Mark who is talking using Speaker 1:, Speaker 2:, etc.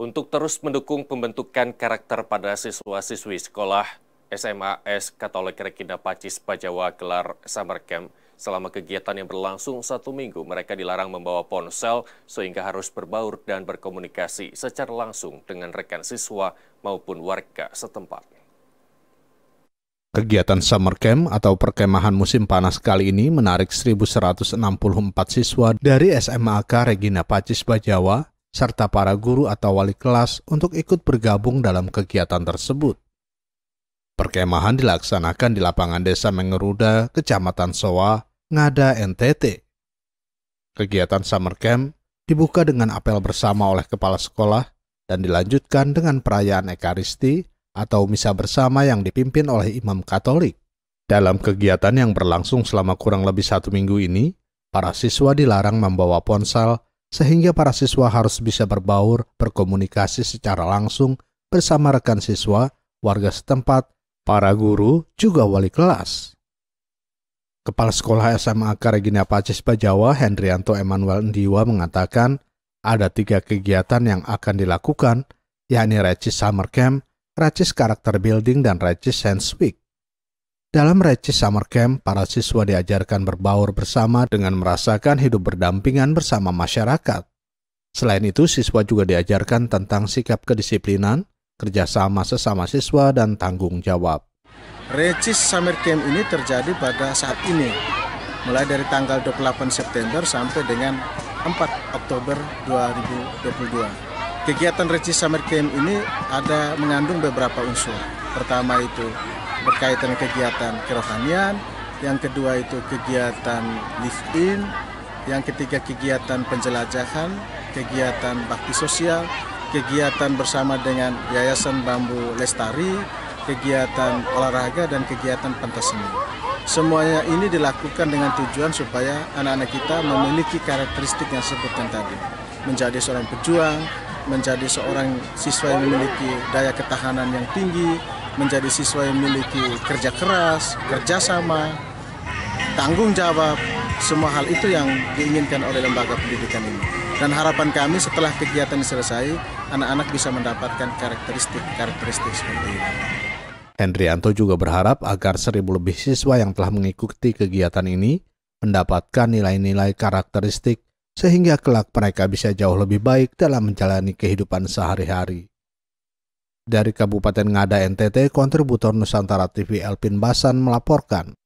Speaker 1: untuk terus mendukung pembentukan karakter pada siswa-siswi sekolah SMAS Katolik Rekinda Pacis Pajawa gelar summer camp. Selama kegiatan yang berlangsung satu minggu, mereka dilarang membawa ponsel sehingga harus berbaur dan berkomunikasi secara langsung dengan rekan siswa maupun warga setempat.
Speaker 2: Kegiatan summer camp atau perkemahan musim panas kali ini menarik 1.164 siswa dari SMAK Regina Pacis Bajawa serta para guru atau wali kelas untuk ikut bergabung dalam kegiatan tersebut. Perkemahan dilaksanakan di lapangan desa Mengeruda, Kecamatan Soa, Ngada, NTT. Kegiatan summer camp dibuka dengan apel bersama oleh kepala sekolah dan dilanjutkan dengan perayaan Ekaristi atau misa bersama yang dipimpin oleh Imam Katolik. Dalam kegiatan yang berlangsung selama kurang lebih satu minggu ini, para siswa dilarang membawa ponsel sehingga para siswa harus bisa berbaur, berkomunikasi secara langsung bersama rekan siswa, warga setempat, para guru, juga wali kelas. Kepala Sekolah SMA Karagina Pacis Bajawa, Hendrianto Emanuel Ndiwa mengatakan, ada tiga kegiatan yang akan dilakukan, yakni Regis Summer Camp, Regis Character Building, dan Regis Sense Week. Dalam Recis Summer Camp, para siswa diajarkan berbaur bersama dengan merasakan hidup berdampingan bersama masyarakat. Selain itu, siswa juga diajarkan tentang sikap kedisiplinan, kerjasama sesama siswa, dan tanggung jawab.
Speaker 3: Recis Summer Camp ini terjadi pada saat ini, mulai dari tanggal 28 September sampai dengan 4 Oktober 2022. Kegiatan Recis Summer Camp ini ada mengandung beberapa unsur. Pertama itu berkaitan kegiatan kerohanian, yang kedua itu kegiatan live-in, yang ketiga kegiatan penjelajahan, kegiatan bakti sosial, kegiatan bersama dengan Yayasan Bambu Lestari, kegiatan olahraga, dan kegiatan pentas seni. Semuanya ini dilakukan dengan tujuan supaya anak-anak kita memiliki karakteristik yang sebutkan tadi. Menjadi seorang pejuang, menjadi seorang siswa yang memiliki daya ketahanan yang tinggi, menjadi siswa yang memiliki kerja keras, kerjasama, tanggung jawab, semua hal itu yang diinginkan oleh lembaga pendidikan ini. Dan harapan kami setelah kegiatan selesai, anak-anak bisa mendapatkan karakteristik-karakteristik seperti ini.
Speaker 2: Hendrianto juga berharap agar seribu lebih siswa yang telah mengikuti kegiatan ini mendapatkan nilai-nilai karakteristik sehingga kelak mereka bisa jauh lebih baik dalam menjalani kehidupan sehari-hari. Dari Kabupaten Ngada NTT, kontributor Nusantara TV Elpin Basan melaporkan,